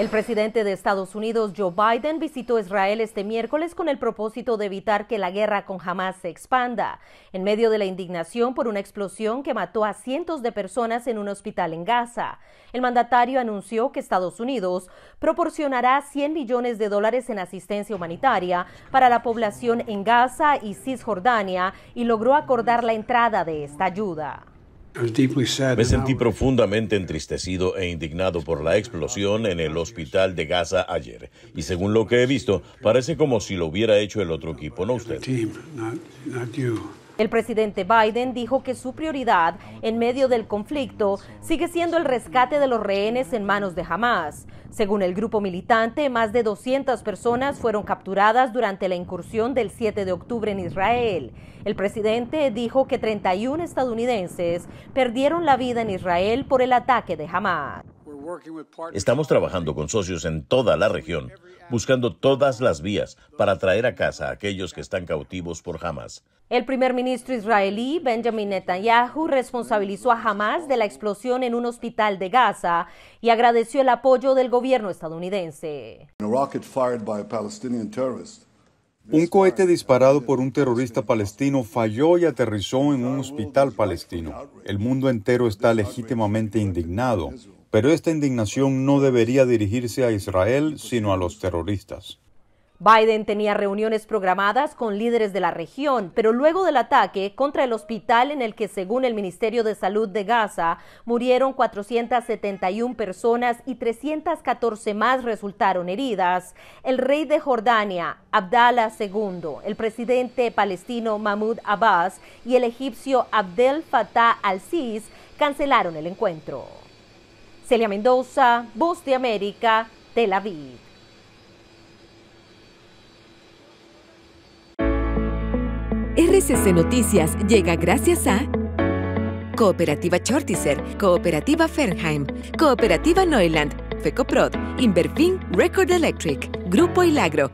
El presidente de Estados Unidos, Joe Biden, visitó Israel este miércoles con el propósito de evitar que la guerra con Hamas se expanda, en medio de la indignación por una explosión que mató a cientos de personas en un hospital en Gaza. El mandatario anunció que Estados Unidos proporcionará 100 millones de dólares en asistencia humanitaria para la población en Gaza y Cisjordania y logró acordar la entrada de esta ayuda. Me sentí profundamente entristecido e indignado por la explosión en el hospital de Gaza ayer. Y según lo que he visto, parece como si lo hubiera hecho el otro equipo, no usted. El presidente Biden dijo que su prioridad en medio del conflicto sigue siendo el rescate de los rehenes en manos de Hamas. Según el grupo militante, más de 200 personas fueron capturadas durante la incursión del 7 de octubre en Israel. El presidente dijo que 31 estadounidenses perdieron la vida en Israel por el ataque de Hamas. Estamos trabajando con socios en toda la región buscando todas las vías para traer a casa a aquellos que están cautivos por Hamas. El primer ministro israelí Benjamin Netanyahu responsabilizó a Hamas de la explosión en un hospital de Gaza y agradeció el apoyo del gobierno estadounidense. Un cohete disparado por un terrorista palestino falló y aterrizó en un hospital palestino. El mundo entero está legítimamente indignado pero esta indignación no debería dirigirse a Israel, sino a los terroristas. Biden tenía reuniones programadas con líderes de la región, pero luego del ataque contra el hospital en el que, según el Ministerio de Salud de Gaza, murieron 471 personas y 314 más resultaron heridas, el rey de Jordania, Abdallah II, el presidente palestino Mahmoud Abbas y el egipcio Abdel Fattah al-Sisi cancelaron el encuentro. Celia Mendoza, Voz de América, Tel Aviv. RCC Noticias llega gracias a Cooperativa Chortiser, Cooperativa Fernheim, Cooperativa Neuland, FECOPROD, Inverfin Record Electric, Grupo Ilagro,